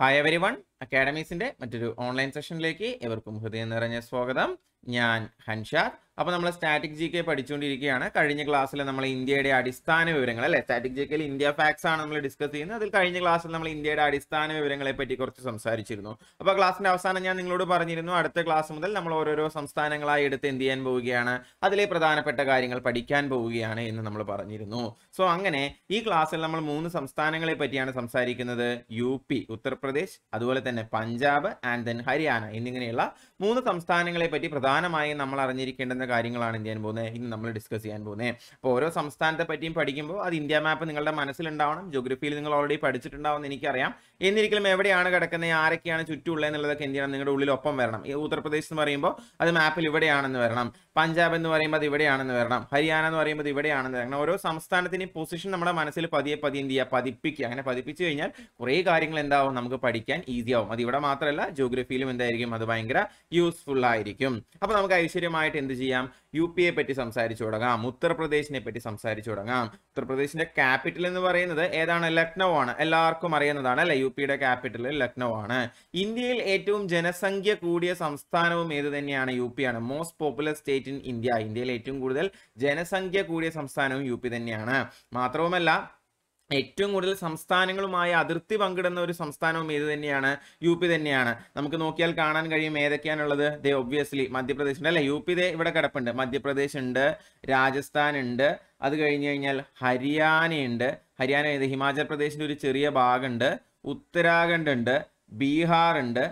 hi every one അക്കാഡമീസിന്റെ മറ്റൊരു online സെഷനിലേക്ക് എവർക്കും ഹൃദയം നിറഞ്ഞ സ്വാഗതം ഞാൻ ഹൻഷാദ് അപ്പോൾ നമ്മൾ സ്റ്റാറ്റിക് ജി കെ പഠിച്ചുകൊണ്ടിരിക്കുകയാണ് കഴിഞ്ഞ ക്ലാസ്സിൽ നമ്മൾ ഇന്ത്യയുടെ അടിസ്ഥാന വിവരങ്ങൾ അല്ലേ സ്റ്റാറ്റിക് ജി കെയിൽ ഇന്ത്യ ഫാക്സ് ആണ് നമ്മൾ ഡിസ്കസ് ചെയ്യുന്നത് അതിൽ കഴിഞ്ഞ ക്ലാസ്സിൽ നമ്മൾ ഇന്ത്യയുടെ അടിസ്ഥാന വിവരങ്ങളെ പറ്റി കുറച്ച് സംസാരിച്ചിരുന്നു അപ്പോൾ ക്ലാസ്സിൻ്റെ അവസാനം ഞാൻ നിങ്ങളോട് പറഞ്ഞിരുന്നു അടുത്ത ക്ലാസ് മുതൽ നമ്മൾ ഓരോരോ സംസ്ഥാനങ്ങളായി എടുത്ത് എന്ത് ചെയ്യാൻ പോവുകയാണ് അതിലെ പ്രധാനപ്പെട്ട കാര്യങ്ങൾ പഠിക്കാൻ പോവുകയാണ് എന്ന് നമ്മൾ പറഞ്ഞിരുന്നു സോ അങ്ങനെ ഈ ക്ലാസ്സിൽ നമ്മൾ മൂന്ന് സംസ്ഥാനങ്ങളെ പറ്റിയാണ് സംസാരിക്കുന്നത് യു പി ഉത്തർപ്രദേശ് അതുപോലെ തന്നെ പഞ്ചാബ് ആൻഡ് ദെൻ ഹരിയാന എന്നിങ്ങനെയുള്ള മൂന്ന് സംസ്ഥാനങ്ങളെ പറ്റി പ്രധാനമായും നമ്മൾ അറിഞ്ഞിരിക്കേണ്ടുന്ന കാര്യങ്ങളാണ് എന്ത് ചെയ്യാൻ പോകുന്നത് ഇന്ന് നമ്മൾ ഡിസ്കസ് ചെയ്യാൻ പോകുന്നത് അപ്പോൾ ഓരോ സംസ്ഥാനത്തെ പറ്റിയും പഠിക്കുമ്പോൾ അത് ഇന്ത്യ മാപ്പ് നിങ്ങളുടെ മനസ്സിലുണ്ടാവണം ജോഗ്രഫിയിൽ നിങ്ങൾ ഓൾറെഡി പഠിച്ചിട്ടുണ്ടാവും എനിക്കറിയാം എന്നിരിക്കലും എവിടെയാണ് കിടക്കുന്നത് ആരൊക്കെയാണ് ചുറ്റുമുള്ളത് എന്നുള്ളതൊക്കെ എന്ത് ചെയ്യണം നിങ്ങളുടെ ഉള്ളിൽ ഒപ്പം വരണം ഉത്തർപ്രദേശ് എന്ന് പറയുമ്പോൾ അത് മാപ്പിൽ ഇവിടെയാണെന്ന് വരണം പഞ്ചാബ് എന്ന് പറയുമ്പോൾ അത് ഇവിടെയാണെന്ന് വരണം ഹരിയാന എന്ന് പറയുമ്പോൾ അത് ഇവിടെയാണെന്ന് വരണം ഓരോ സംസ്ഥാനത്തിൻ്റെയും പൊസിഷൻ നമ്മുടെ മനസ്സിൽ പതിയെ പതിയെ എന്ത് ചെയ്യുക പതിപ്പിക്കുക അങ്ങനെ പതിപ്പിച്ചു കഴിഞ്ഞാൽ കുറേ കാര്യങ്ങൾ എന്താവും നമുക്ക് പഠിക്കാൻ ഈസി ആവും അത് ഇവിടെ മാത്രമല്ല ജോഗ്രഫിയിലും എന്തായിരിക്കും അത് ഭയങ്കര യൂസ്ഫുൾ ആയിരിക്കും അപ്പോൾ നമുക്ക് ഐശ്വര്യമായിട്ട് എന്ത് ചെയ്യാം ചെയ്യാം യു എ പറ്റി സംസാരിച്ചു തുടങ്ങാം ഉത്തർപ്രദേശിനെ പറ്റി സംസാരിച്ചു തുടങ്ങാം ഉത്തർപ്രദേശിന്റെ ക്യാപിറ്റൽ എന്ന് പറയുന്നത് ഏതാണ് ലക്നൗ ആണ് എല്ലാവർക്കും അറിയുന്നതാണ് അല്ലെ യു പിയുടെ ക്യാപിറ്റൽ ലക്നൗ ആണ് ഇന്ത്യയിൽ ഏറ്റവും ജനസംഖ്യ കൂടിയ സംസ്ഥാനവും ഏത് തന്നെയാണ് യു പി ആണ് most popular state in India ഇന്ത്യയിൽ ഏറ്റവും കൂടുതൽ ജനസംഖ്യ കൂടിയ സംസ്ഥാനവും യു പി തന്നെയാണ് മാത്രവുമല്ല ഏറ്റവും കൂടുതൽ സംസ്ഥാനങ്ങളുമായി അതിർത്തി പങ്കിടുന്ന ഒരു സംസ്ഥാനവും ഏത് തന്നെയാണ് യു പി തന്നെയാണ് നമുക്ക് നോക്കിയാൽ കാണാൻ കഴിയും ഏതൊക്കെയാണുള്ളത് ദേ ഒബ്വിയസ്ലി ഉണ്ട് അല്ലെ യു പി ദേ ഇവിടെ കിടപ്പുണ്ട് മധ്യപ്രദേശ് ഉണ്ട് രാജസ്ഥാൻ ഉണ്ട് അത് കഴിഞ്ഞ് കഴിഞ്ഞാൽ ഹരിയാനയുണ്ട് ഹരിയാന ഇത് ഹിമാചൽ പ്രദേശിൻ്റെ ഒരു ചെറിയ ഭാഗമുണ്ട് ഉത്തരാഖണ്ഡ് ഉണ്ട് ബീഹാർ ഉണ്ട്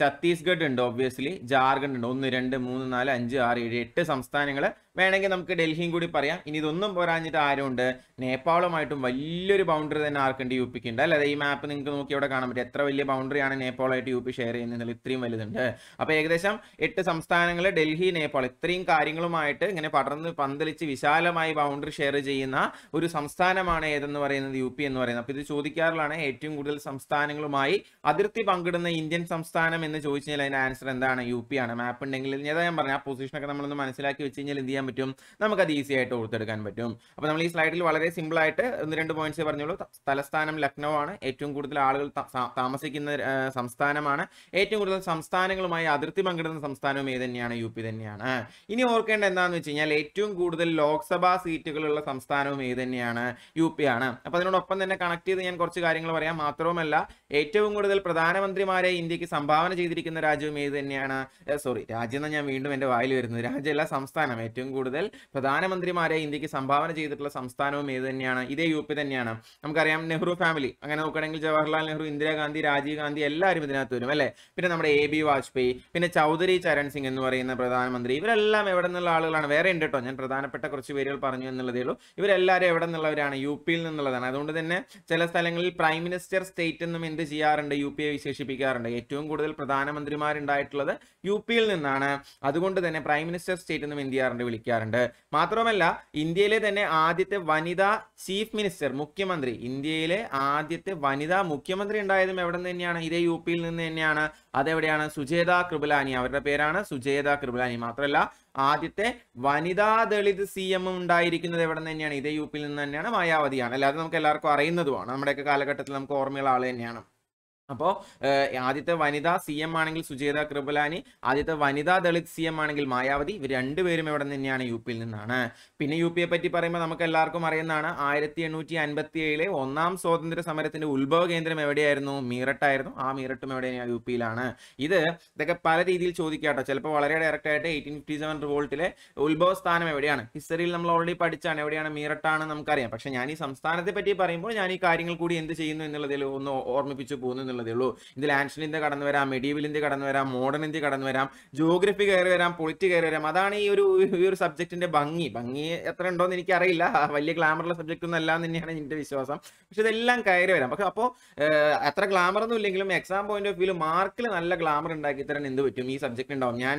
ഛത്തീസ്ഗഡ് ഉണ്ട് ഒബ്വിയസ്ലി ജാർഖണ്ഡ് ഉണ്ട് ഒന്ന് രണ്ട് മൂന്ന് നാല് അഞ്ച് ആറ് ഏഴ് എട്ട് സംസ്ഥാനങ്ങൾ വേണമെങ്കിൽ നമുക്ക് ഡൽഹിയും കൂടി പറയാം ഇനി ഇതൊന്നും പോരാഞ്ഞിട്ട് ആരുണ്ട് നേപ്പാളുമായിട്ടും വലിയൊരു ബൗണ്ടറി തന്നെ ആർക്കുണ്ട് യു പിക്ക് ഉണ്ട് അല്ലാതെ ഈ മാപ്പ് നിങ്ങൾക്ക് നോക്കി ഇവിടെ കാണാൻ പറ്റും എത്ര വലിയ ബൗണ്ടറിയാണ് നേപ്പാളായിട്ട് യു പി ഷെയർ ചെയ്യുന്നത് ഇത്രയും വലുതുണ്ട് അപ്പോൾ ഏകദേശം എട്ട് സംസ്ഥാനങ്ങൾ ഡൽഹി നേപ്പാൾ ഇത്രയും കാര്യങ്ങളുമായിട്ട് ഇങ്ങനെ പടർന്ന് പന്തലിച്ച് വിശാലമായി ബൗണ്ടറി ഷെയർ ചെയ്യുന്ന ഒരു സംസ്ഥാനമാണ് ഏതെന്ന് പറയുന്നത് യു പി എന്ന് പറയുന്നത് അപ്പോൾ ഇത് ചോദിക്കാറുള്ളതാണ് ഏറ്റവും കൂടുതൽ സംസ്ഥാനങ്ങളുമായി അതിർത്തി പങ്കിടുന്ന ഇന്ത്യൻ സംസ്ഥാനം എന്ന് ചോദിച്ചു കഴിഞ്ഞാൽ അതിൻ്റെ ആൻസർ എന്താണ് യു പി ആണ് മാപ്പ് ഉണ്ടെങ്കിൽ ഞാൻ പറഞ്ഞു ആ പൊസിഷനൊക്കെ നമ്മളൊന്ന് മനസ്സിലാക്കി വെച്ച് കഴിഞ്ഞാൽ ഇന്ത്യ ചെയ്യാൻ പറ്റും നമുക്കത് ഈസി ആയിട്ട് ഓർത്തെടുക്കാൻ പറ്റും അപ്പോൾ നമ്മൾ ഈ സ്ലൈഡിൽ വളരെ സിമ്പിൾ ആയിട്ട് ഒന്ന് രണ്ട് പോയിന്റ്സ് പറഞ്ഞോളൂ തലസ്ഥാനം ലക്നൗ ആണ് ഏറ്റവും കൂടുതൽ ആളുകൾ താമസിക്കുന്ന സംസ്ഥാനമാണ് ഏറ്റവും കൂടുതൽ സംസ്ഥാനങ്ങളുമായി അതിർത്തി പങ്കിടുന്ന സംസ്ഥാനവും ഏത് തന്നെയാണ് യു പി തന്നെയാണ് ഇനി ഓർക്കേണ്ട എന്താണെന്ന് വെച്ച് കഴിഞ്ഞാൽ ഏറ്റവും കൂടുതൽ ലോക്സഭാ സീറ്റുകളുള്ള സംസ്ഥാനവും ഏത് തന്നെയാണ് യു പി ആണ് അപ്പോൾ അതിനോടൊപ്പം തന്നെ കണക്ട് ചെയ്ത് ഞാൻ കുറച്ച് കാര്യങ്ങൾ പറയാം മാത്രവുമല്ല ഏറ്റവും കൂടുതൽ പ്രധാനമന്ത്രിമാരെ ഇന്ത്യക്ക് സംഭാവന ചെയ്തിരിക്കുന്ന രാജ്യവും ഏത് തന്നെയാണ് സോറി രാജ്യം ഞാൻ വീണ്ടും എൻ്റെ വായിൽ വരുന്നത് രാജ്യമല്ല സംസ്ഥാനം ഏറ്റവും കൂടുതൽ പ്രധാനമന്ത്രിമാരെ ഇന്ത്യക്ക് സംഭാവന ചെയ്തിട്ടുള്ള സംസ്ഥാനവും ഏത് തന്നെയാണ് ഇതേ യു പി തന്നെയാണ് നമുക്കറിയാം നെഹ്റു ഫാമിലി അങ്ങനെ നോക്കുകയാണെങ്കിൽ ജവഹർലാൽ നെഹ്റു ഇന്ദിരാഗാന്ധി രാജീവ് ഗാന്ധി എല്ലാവരും ഇതിനകത്ത് വരും അല്ലേ പിന്നെ നമ്മുടെ എ ബി വാജ്പേയി പിന്നെ ചൗധരി ചരൺ സിംഗ് എന്ന് പറയുന്ന പ്രധാനമന്ത്രി ഇവരെല്ലാം എവിടെ നിന്നുള്ള ആളുകളാണ് വേറെ ഉണ്ട് കേട്ടോ ഞാൻ പ്രധാനപ്പെട്ട കുറച്ച് പേരുകൾ പറഞ്ഞു എന്നുള്ളതേ ഉള്ളൂ ഇവരെല്ലാവരും എവിടെ നിന്നുള്ളവരാണ് യു പിയിൽ നിന്നുള്ളതാണ് അതുകൊണ്ട് തന്നെ ചില സ്ഥലങ്ങളിൽ പ്രൈം മിനിസ്റ്റർ സ്റ്റേറ്റ് എന്നും എന്ത് ചെയ്യാറുണ്ട് യു പി ഐ വിശേഷിപ്പിക്കാറുണ്ട് ഏറ്റവും കൂടുതൽ പ്രധാനമന്ത്രിമാരുണ്ടായിട്ടുള്ളത് യു പിയിൽ നിന്നാണ് അതുകൊണ്ട് തന്നെ പ്രൈം മിനിസ്റ്റർ സ്റ്റേറ്റ് എന്നും എന്ത് ചെയ്യാറുണ്ട് വിളിക്കും ലഭിക്കാറുണ്ട് മാത്രമല്ല ഇന്ത്യയിലെ തന്നെ ആദ്യത്തെ വനിതാ ചീഫ് മിനിസ്റ്റർ മുഖ്യമന്ത്രി ഇന്ത്യയിലെ ആദ്യത്തെ വനിതാ മുഖ്യമന്ത്രി ഉണ്ടായതും എവിടെ നിന്ന് തന്നെയാണ് ഇതേ യു പിയിൽ നിന്ന് തന്നെയാണ് അതെവിടെയാണ് സുജേത കൃപലാനി അവരുടെ പേരാണ് സുജേത കൃപലാനി മാത്രമല്ല ആദ്യത്തെ വനിതാ ദളിത് സി എം ഉണ്ടായിരിക്കുന്നത് എവിടെ നിന്ന് തന്നെയാണ് ഇതേ യു പിയിൽ നിന്ന് തന്നെയാണ് മായാവതിയാണ് അല്ലാതെ നമുക്ക് എല്ലാവർക്കും അറിയുന്നതുമാണ് നമ്മുടെയൊക്കെ കാലഘട്ടത്തിൽ നമുക്ക് ഓർമ്മയുള്ള ആൾ തന്നെയാണ് അപ്പോൾ ആദ്യത്തെ വനിതാ സി എം ആണെങ്കിൽ സുജേത കൃപലാനി ആദ്യത്തെ വനിതാ ദളിത് സി എം ആണെങ്കിൽ മായാവതി ഇവർ രണ്ടുപേരും ഇവിടെ തന്നെയാണ് യു പിയിൽ നിന്നാണ് പിന്നെ യു പിയെ പറ്റി പറയുമ്പോൾ നമുക്ക് എല്ലാവർക്കും അറിയുന്നതാണ് ആയിരത്തി എണ്ണൂറ്റി അൻപത്തി ഏഴിലെ ഒന്നാം സ്വാതന്ത്ര്യ സമരത്തിന്റെ ഉത്ഭവ കേന്ദ്രം എവിടെയായിരുന്നു മീററ്റായിരുന്നു ആ മീറട്ടും എവിടെയാണ് യു പിയിലാണ് ഇത് ഇതൊക്കെ പല രീതിയിൽ ചോദിക്കുക കേട്ടോ ചിലപ്പോൾ വളരെ ഡയറക്റ്റ് ആയിട്ട് എയ്റ്റീൻ ഫിഫ്റ്റി സെവൻ റിവോൾട്ടിലെ ഉത്ഭവ സ്ഥാനം എവിടെയാണ് ഹിസ്റ്ററിയിൽ നമ്മൾ ഓൾറെഡി പഠിച്ചാണ് എവിടെയാണ് മീററ്റാണ് നമുക്കറിയാം പക്ഷെ ഞാൻ ഈ സംസ്ഥാനത്തെ പറ്റി പറയുമ്പോൾ ഞാൻ ഈ കാര്യങ്ങൾ കൂടി എന്ത് ചെയ്യുന്നു എന്നുള്ളതിൽ ഒന്ന് ഓർമ്മിപ്പിച്ചു പോകുന്നു എന്നുള്ളതേ ഉള്ളൂ ഇതിൽ ആൻഷ്യൻ ഇന്ത്യ കടന്നു വരാം മെഡീവൽ ഇന്ത്യ കടന്നു വരാം മോഡേൺ ഇന്ത്യ കടന്നു വരാം ജോഗ്രഫി കയറി വരാം പൊളിറ്റി കയറി വരാം അതാണ് ഈ ഒരു ഈ ഒരു സബ്ജക്റ്റിന്റെ ഭംഗി ഭംഗി എത്ര ഉണ്ടോയെന്ന് എനിക്കറിയില്ല വലിയ ഗ്ലാമറുള്ള സബ്ജക്റ്റ് ഒന്നും അല്ല എന്ന് തന്നെയാണ് എന്റെ വിശ്വാസം പക്ഷെ ഇതെല്ലാം കയറി വരാം പക്ഷെ അപ്പോൾ അത്ര ഗ്ലാമർ ഒന്നും ഇല്ലെങ്കിലും എക്സാം പോയിന്റ് ഓഫ് വ്യൂ മാർക്കിൽ നല്ല ഗ്ലാമർ ഉണ്ടാക്കി തരാൻ എന്ത് പറ്റും ഈ സബ്ജക്റ്റ് ഉണ്ടാവും ഞാൻ